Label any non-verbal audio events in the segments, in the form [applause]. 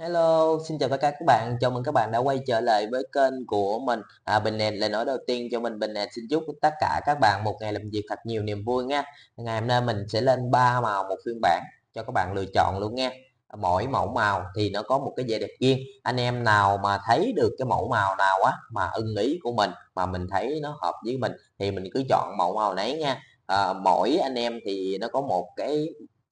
Hello, xin chào tất cả các bạn. Chào mừng các bạn đã quay trở lại với kênh của mình. À, Bình Nền lời nói đầu tiên cho mình Bình Nền xin chúc tất cả các bạn một ngày làm việc thật nhiều niềm vui nha. Ngày hôm nay mình sẽ lên ba màu một phiên bản cho các bạn lựa chọn luôn nha. Mỗi mẫu màu thì nó có một cái vẻ đẹp riêng. Anh em nào mà thấy được cái mẫu màu nào á mà ưng ý của mình mà mình thấy nó hợp với mình thì mình cứ chọn mẫu màu nấy nha. À, mỗi anh em thì nó có một cái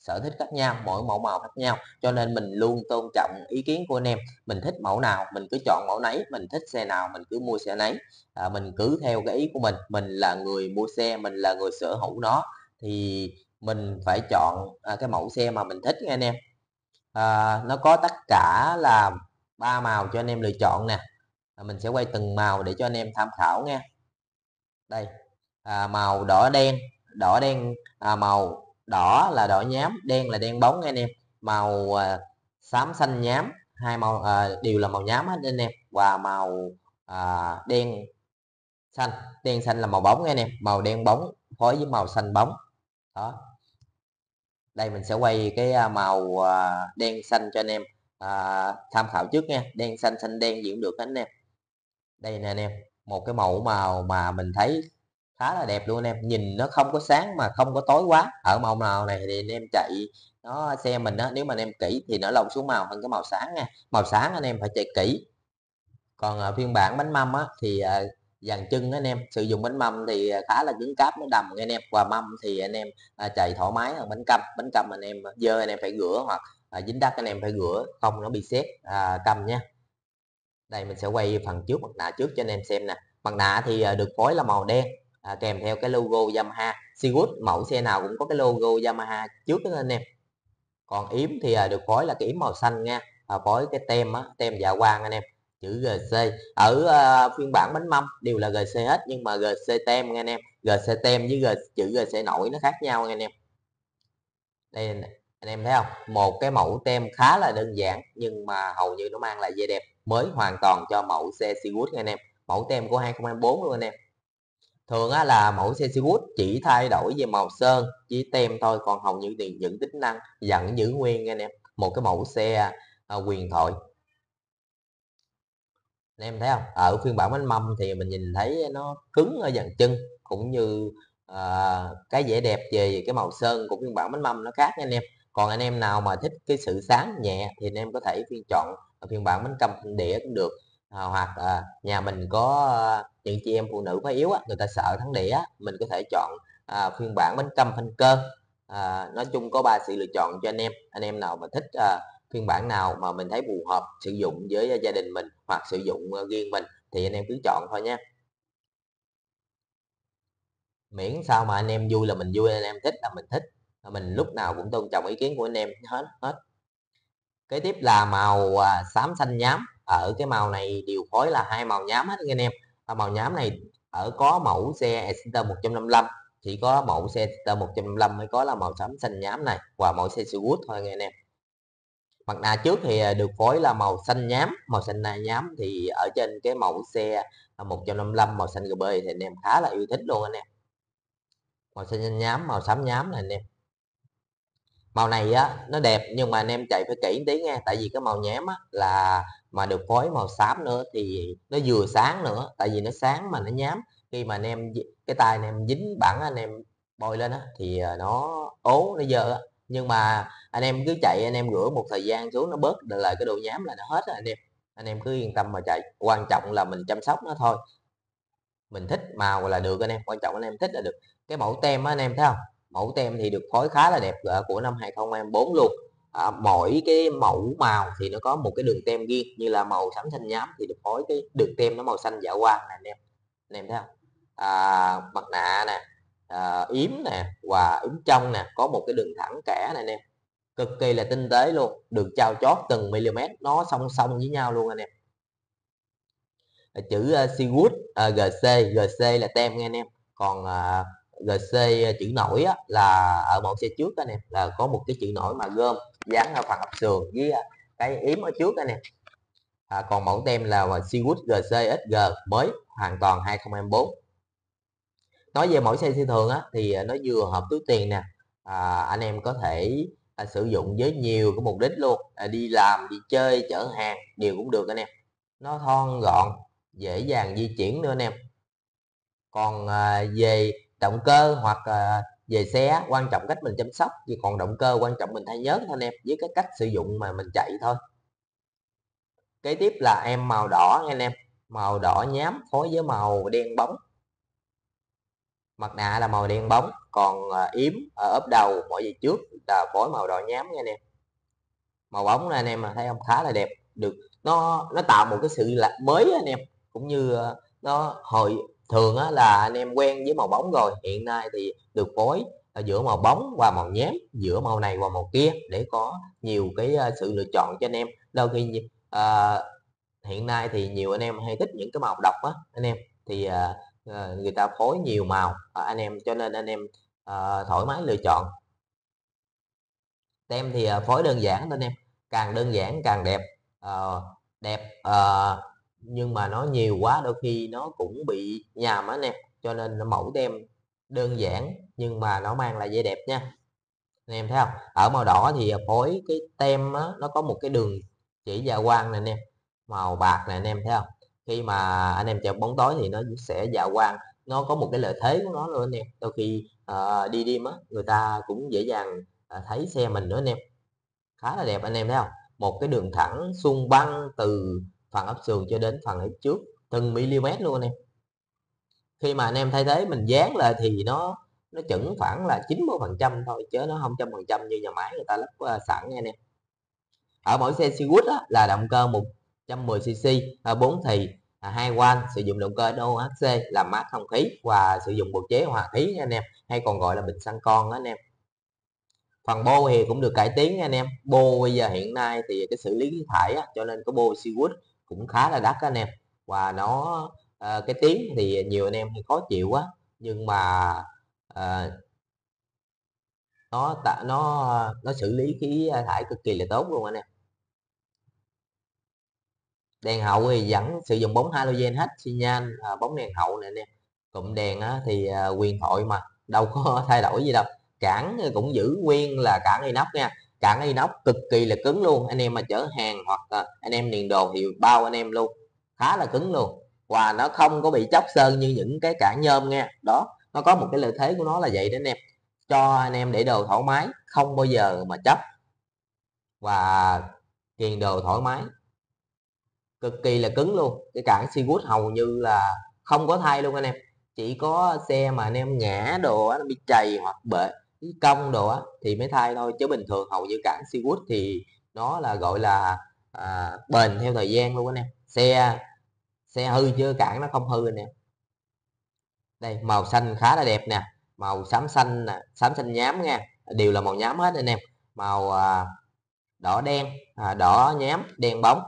sở thích khác nhau mỗi mẫu màu khác nhau cho nên mình luôn tôn trọng ý kiến của anh em mình thích mẫu nào mình cứ chọn mẫu nấy mình thích xe nào mình cứ mua xe nấy à, mình cứ theo cái ý của mình mình là người mua xe mình là người sở hữu nó thì mình phải chọn à, cái mẫu xe mà mình thích nha anh em à, nó có tất cả là ba màu cho anh em lựa chọn nè à, mình sẽ quay từng màu để cho anh em tham khảo nha đây à, màu đỏ đen đỏ đen à, màu đỏ là đỏ nhám đen là đen bóng anh em màu à, xám xanh nhám hai màu à, đều là màu nhám hết anh em và màu à, đen xanh đen xanh là màu bóng anh em màu đen bóng phối với màu xanh bóng đó đây mình sẽ quay cái à, màu à, đen xanh cho anh em à, tham khảo trước nha đen xanh xanh đen diễn được hết anh em đây nè anh em một cái mẫu màu mà mình thấy khá là đẹp luôn anh em nhìn nó không có sáng mà không có tối quá ở màu nào này thì anh em chạy nó xe mình á nếu mà anh em kỹ thì nó lồng xuống màu hơn cái màu sáng nha màu sáng anh em phải chạy kỹ còn ở ờ, phiên bản bánh mâm á thì ờ, dàn chân anh em sử dụng bánh mâm thì ờ, khá là cứng cáp nó đầm anh em và mâm thì anh em à, chạy thoải mái hơn bánh căm bánh căm anh em dơ anh em phải rửa hoặc à, dính đất anh em phải rửa không nó bị xét à, cầm nha đây mình sẽ quay phần trước mặt nạ trước cho anh em xem nè mặt nạ thì được phối là màu đen à, kèm theo cái logo Yamaha Sigut mẫu xe nào cũng có cái logo Yamaha trước đó anh em còn yếm thì à, được phối là cái yếm màu xanh nha à, phối cái tem á, tem dạ quang anh em chữ GC ở à, phiên bản bánh mâm đều là GC hết nhưng mà GC tem nha anh em GC tem với G, chữ GC nổi nó khác nhau nha anh em đây anh em thấy không một cái mẫu tem khá là đơn giản nhưng mà hầu như nó mang lại vẻ đẹp mới hoàn toàn cho mẫu xe Sigut nha anh em mẫu tem của 2024 luôn anh em thường á, là mẫu xe Seawood chỉ thay đổi về màu sơn chỉ tem thôi còn hầu như thì những tính năng vẫn giữ nguyên nha anh em một cái mẫu xe à, quyền thoại anh em thấy không ở phiên bản bánh mâm thì mình nhìn thấy nó cứng ở dàn chân cũng như à, cái vẻ đẹp về cái màu sơn của phiên bản bánh mâm nó khác nha anh em còn anh em nào mà thích cái sự sáng nhẹ thì anh em có thể phiên chọn phiên à, bản bánh câm đĩa cũng được à, hoặc à, nhà mình có ờ, những chị em phụ nữ quá yếu á, người ta sợ thắng đĩa mình có thể chọn à, phiên bản bánh cơm phanh cơ. à, nói chung có ba sự lựa chọn cho anh em anh em nào mà thích à, phiên bản nào mà mình thấy phù hợp sử dụng với gia đình mình hoặc sử dụng riêng mình thì anh em cứ chọn thôi nha miễn sao mà anh em vui là mình vui anh em thích là mình thích mình lúc nào cũng tôn trọng ý kiến của anh em hết hết kế tiếp là màu à, xám xanh nhám ở cái màu này điều phối là hai màu nhám hết anh em à, màu nhám này ở có mẫu xe Exciter 155 chỉ có mẫu xe Exciter 155 mới có là màu xám xanh nhám này và mẫu xe Sirius thôi anh em mặt nạ trước thì à, được phối là màu xanh nhám màu xanh này nhám thì ở trên cái mẫu xe 155 à, màu xanh GB thì anh em khá là yêu thích luôn anh em màu xanh nhám màu xám nhám này anh em màu này á nó đẹp nhưng mà anh em chạy phải kỹ tí nghe tại vì cái màu nhám á là mà được phối màu xám nữa thì nó vừa sáng nữa tại vì nó sáng mà nó nhám khi mà anh em cái tay anh em dính bẩn anh em bôi lên á thì à, nó ố nó dơ á nhưng mà anh em cứ chạy anh em rửa một thời gian xuống nó bớt lại cái độ nhám là nó hết rồi anh em anh em cứ yên tâm mà chạy quan trọng là mình chăm sóc nó thôi mình thích màu là được anh em quan trọng anh em thích là được cái mẫu tem á anh em thấy không mẫu tem thì được phối khá là đẹp của năm 2024 luôn à, mỗi cái mẫu màu thì nó có một cái đường tem riêng như là màu xám xanh nhám thì được phối cái đường tem nó màu xanh dạ quang nè anh em anh em thấy không à, mặt nạ nè à, yếm nè và yếm trong nè có một cái đường thẳng kẻ này anh em cực kỳ là tinh tế luôn được trao chót từng mm nó song song với nhau luôn anh em à, chữ uh, Seawood uh, GC GC là tem nghe anh em còn uh, GC chữ nổi á, là ở mẫu xe trước anh em là có một cái chữ nổi mà gom dán ở phần ốc sườn với à, cái yếm ở trước đây nè à, còn mẫu tem là Seawood GC SG mới hoàn toàn 2024 nói về mẫu xe siêu thường á, thì à, nó vừa hợp túi tiền nè à, anh em có thể à, sử dụng với nhiều cái mục đích luôn à, đi làm đi chơi chở hàng đều cũng được anh em nó thon gọn dễ dàng di chuyển nữa anh em còn à, về động cơ hoặc à, về xe quan trọng cách mình chăm sóc chứ còn động cơ quan trọng mình thay nhớt thôi anh em với cái cách sử dụng mà mình chạy thôi kế tiếp là em màu đỏ nha anh em màu đỏ nhám phối với màu đen bóng mặt nạ là màu đen bóng còn à, yếm ở ốp đầu mỗi gì trước là phối màu đỏ nhám nha anh em màu bóng này anh em mà thấy không khá là đẹp được nó nó tạo một cái sự là mới anh em cũng như à, nó hội thường á, là anh em quen với màu bóng rồi hiện nay thì được phối à, giữa màu bóng và màu nhám giữa màu này và màu kia để có nhiều cái à, sự lựa chọn cho anh em đôi khi à, hiện nay thì nhiều anh em hay thích những cái màu độc á anh em thì à, à, người ta phối nhiều màu à, anh em cho nên anh em à, thoải mái lựa chọn tem thì à, phối đơn giản thôi anh em càng đơn giản càng đẹp à, đẹp à, nhưng mà nó nhiều quá đôi khi nó cũng bị nhàm á nè cho nên nó mẫu tem đơn giản nhưng mà nó mang lại vẻ đẹp nha anh em thấy không ở màu đỏ thì phối cái tem á, nó có một cái đường chỉ dạ quang này anh em màu bạc này anh em thấy không khi mà anh em chụp bóng tối thì nó sẽ dạ quang nó có một cái lợi thế của nó luôn anh em đôi khi uh, đi đêm á người ta cũng dễ dàng uh, thấy xe mình nữa anh em khá là đẹp anh em thấy không một cái đường thẳng xung băng từ phần ốc sườn cho đến phần ở trước từng mm luôn anh em khi mà anh em thay thế mình dán lại thì nó nó chuẩn khoảng là 90 phần trăm thôi chứ nó không trăm phần trăm như nhà máy người ta lắp ờ, sẵn nha anh em ở mỗi xe Seawood là động cơ 110cc 4 ờ, thì à, hai van sử dụng động cơ DOHC làm mát không khí và sử dụng bộ chế hòa khí nha anh em hay còn gọi là bình xăng con đó anh em phần bô thì cũng được cải tiến nha anh em bô bây giờ hiện nay thì cái xử lý khí thải á, cho nên có bô Seawood cũng khá là đắt anh em và nó uh, cái tiếng thì nhiều anh em thì khó chịu quá nhưng mà uh, nó tạo nó nó xử lý khí ờ, thải cực kỳ là tốt luôn anh em đèn hậu thì vẫn sử dụng bóng halogen hết xi nhan à, bóng đèn hậu này anh em cụm đèn á, thì à, quyền thoại mà đâu có [laughs] thay đổi gì đâu cản cũng giữ nguyên là cản nắp nha cản inox cực kỳ là cứng luôn anh em mà chở hàng hoặc à, anh em niền đồ thì bao anh em luôn khá là cứng luôn và nó không có bị chóc sơn như những cái cản nhôm nghe đó nó có một cái lợi thế của nó là vậy đó anh em cho anh em để đồ thoải mái không bao giờ mà chấp và kiền đồ thoải mái cực kỳ là cứng luôn cái cản Seawood hầu như là không có thay luôn anh em chỉ có xe mà anh em ngã đồ nó bị chày hoặc bể khí công đồ á thì mới thay thôi chứ bình thường hầu như cản Seawood thì nó là gọi là à, bền theo thời gian luôn anh em xe xe hư chưa cản nó không hư anh em đây màu xanh khá là đẹp nè màu xám xanh nè xám xanh nhám nha đều là màu nhám hết anh em màu à, đỏ đen à, đỏ nhám đen bóng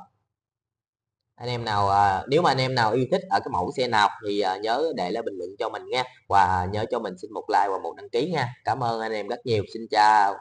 anh em nào à, nếu mà anh em nào yêu thích ở cái mẫu xe nào thì à, nhớ để lại bình luận cho mình nha và à, nhớ cho mình xin một like và một đăng ký nha cảm ơn anh em rất nhiều xin chào